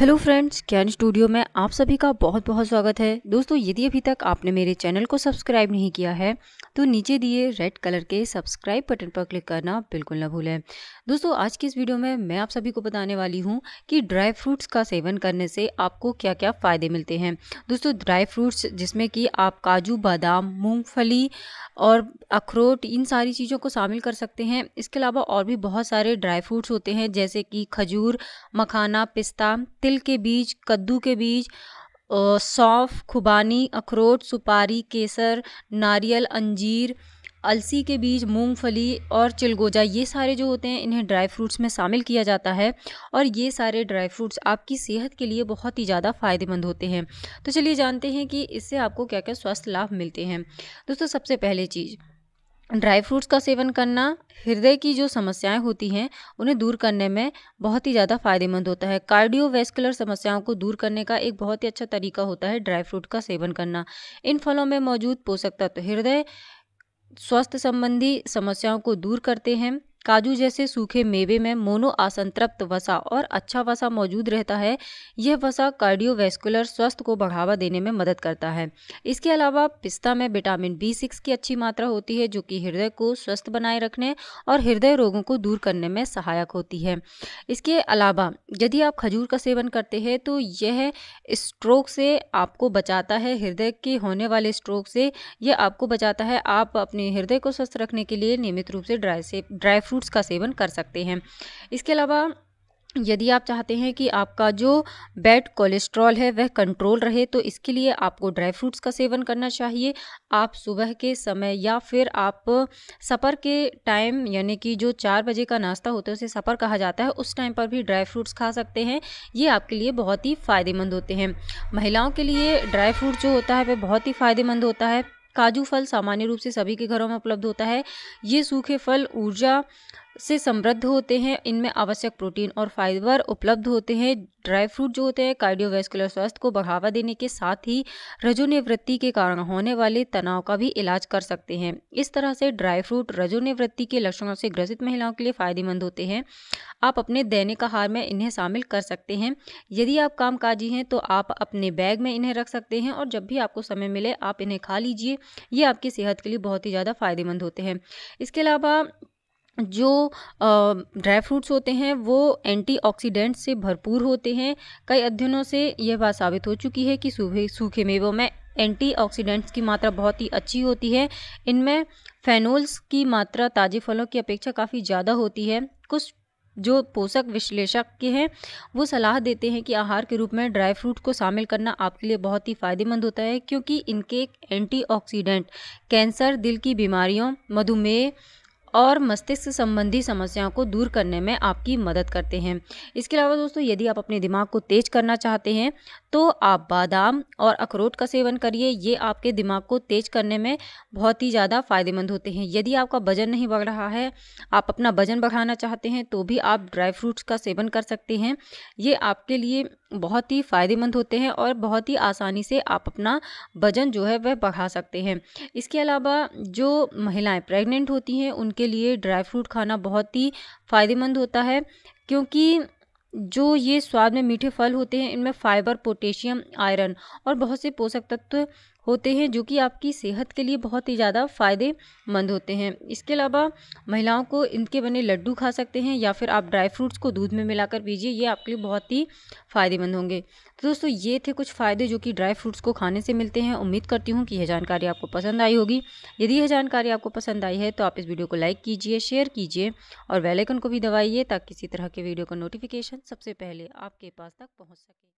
hello friends can studio में आप सभी का बहुत बहुत स्वागत है दोस्तों यदि अभी तक आपने मेरे चैनल को सब्सक्राइब नहीं किया है तो नीचे दिए रेड कलर के सब्सक्राइब बटन पर क्लिक करना बिल्कुल ना भूलें दोस्तों आज की इस वीडियो में मैं आप सभी को बताने वाली हूँ कि ड्राई फ्रूट्स का सेवन करने से आपको क्या क्या फ़ायदे मिलते हैं दोस्तों ड्राई फ्रूट्स जिसमें कि आप काजू बादाम मूँगफली और अखरोट इन सारी चीज़ों को शामिल कर सकते हैं इसके अलावा और भी बहुत सारे ड्राई फ्रूट्स होते हैं जैसे कि खजूर मखाना पिस्ता तिल के बीज कद्दू के बीज सौंफ खुबानी अखरोट सुपारी केसर नारियल अंजीर अलसी के बीज मूंगफली और चिलगोजा ये सारे जो होते हैं इन्हें ड्राई फ्रूट्स में शामिल किया जाता है और ये सारे ड्राई फ्रूट्स आपकी सेहत के लिए बहुत ही ज़्यादा फ़ायदेमंद होते हैं तो चलिए जानते हैं कि इससे आपको क्या क्या स्वास्थ्य लाभ मिलते हैं दोस्तों सबसे पहले चीज़ ड्राई फ्रूट्स का सेवन करना हृदय की जो समस्याएं होती हैं उन्हें दूर करने में बहुत ही ज़्यादा फायदेमंद होता है कार्डियोवेस्कुलर समस्याओं को दूर करने का एक बहुत ही अच्छा तरीका होता है ड्राई फ्रूट का सेवन करना इन फलों में मौजूद पोषक तत्व हृदय स्वास्थ्य संबंधी समस्याओं को दूर करते हैं काजू जैसे सूखे मेवे में मोनो असंतृप्त वसा और अच्छा वसा मौजूद रहता है यह वसा कार्डियोवैस्कुलर स्वास्थ्य को बढ़ावा देने में मदद करता है इसके अलावा पिस्ता में विटामिन बी सिक्स की अच्छी मात्रा होती है जो कि हृदय को स्वस्थ बनाए रखने और हृदय रोगों को दूर करने में सहायक होती है इसके अलावा यदि आप खजूर का सेवन करते हैं तो यह स्ट्रोक से आपको बचाता है हृदय के होने वाले स्ट्रोक से यह आपको बचाता है आप अपने हृदय को स्वस्थ रखने के लिए नियमित रूप से ड्राई से ड्राई फ्रूट फ्रूट्स का सेवन कर सकते हैं इसके अलावा यदि आप चाहते हैं कि आपका जो बैड कोलेस्ट्रॉल है वह कंट्रोल रहे तो इसके लिए आपको ड्राई फ्रूट्स का सेवन करना चाहिए आप सुबह के समय या फिर आप सफ़र के टाइम यानी कि जो चार बजे का नाश्ता होता है उसे सफ़र कहा जाता है उस टाइम पर भी ड्राई फ्रूट्स खा सकते हैं ये आपके लिए बहुत ही फ़ायदेमंद होते हैं महिलाओं के लिए ड्राई फ्रूट जो होता है वह बहुत ही फ़ायदेमंद होता है काजू फल सामान्य रूप से सभी के घरों में उपलब्ध होता है ये सूखे फल ऊर्जा से समृद्ध होते हैं इनमें आवश्यक प्रोटीन और फाइबर उपलब्ध होते हैं ड्राई फ्रूट जो होते हैं कार्डियोवैस्कुलर स्वास्थ्य को बढ़ावा देने के साथ ही रजोनिवृत्ति के कारण होने वाले तनाव का भी इलाज कर सकते हैं इस तरह से ड्राई फ्रूट रजोनिवृत्ति के लक्षणों से ग्रसित महिलाओं के लिए फायदेमंद होते हैं आप अपने दैनिक आहार में इन्हें शामिल कर सकते हैं यदि आप काम हैं तो आप अपने बैग में इन्हें रख सकते हैं और जब भी आपको समय मिले आप इन्हें खा लीजिए ये आपकी सेहत के लिए बहुत ही ज़्यादा फ़ायदेमंद होते हैं इसके अलावा जो ड्राई फ्रूट्स होते हैं वो एंटीऑक्सीडेंट से भरपूर होते हैं कई अध्ययनों से यह बात साबित हो चुकी है कि सूखे सूखे मेवों में एंटीऑक्सीडेंट्स की मात्रा बहुत ही अच्छी होती है इनमें फेनोल्स की मात्रा ताज़े फलों की अपेक्षा काफ़ी ज़्यादा होती है कुछ जो पोषक विश्लेषक के हैं वो सलाह देते हैं कि आहार के रूप में ड्राई फ्रूट को शामिल करना आपके लिए बहुत ही फ़ायदेमंद होता है क्योंकि इनके एंटीऑक्सीडेंट कैंसर दिल की बीमारियों मधुमेह और मस्तिष्क संबंधी समस्याओं को दूर करने में आपकी मदद करते हैं इसके अलावा दोस्तों यदि आप अपने दिमाग को तेज करना चाहते हैं तो आप बादाम और अखरोट का सेवन करिए ये आपके दिमाग को तेज करने में बहुत ही ज़्यादा फ़ायदेमंद होते हैं यदि आपका वजन नहीं बढ़ रहा है आप अपना वजन बढ़ाना चाहते हैं तो भी आप ड्राई फ्रूट्स का सेवन कर सकते हैं ये आपके लिए बहुत ही फ़ायदेमंद होते हैं और बहुत ही आसानी से आप अपना वज़न जो है वह बढ़ा सकते हैं इसके अलावा जो महिलाएं प्रेग्नेंट होती हैं उनके लिए ड्राई फ्रूट खाना बहुत ही फ़ायदेमंद होता है क्योंकि जो ये स्वाद में मीठे फल होते हैं इनमें फाइबर पोटेशियम आयरन और बहुत से पोषक तत्व होते हैं जो कि आपकी सेहत के लिए बहुत ही ज़्यादा फ़ायदेमंद होते हैं इसके अलावा महिलाओं को इनके बने लड्डू खा सकते हैं या फिर आप ड्राई फ्रूट्स को दूध में मिलाकर पीजिए ये आपके लिए बहुत ही फ़ायदेमंद होंगे तो दोस्तों ये थे कुछ फ़ायदे जो कि ड्राई फ्रूट्स को खाने से मिलते हैं उम्मीद करती हूँ कि यह जानकारी आपको पसंद आई होगी यदि यह जानकारी आपको पसंद आई है तो आप इस वीडियो को लाइक कीजिए शेयर कीजिए और बेलाइकन को भी दबाइए ताकि किसी तरह के वीडियो का नोटिफिकेशन सबसे पहले आपके पास तक पहुँच सके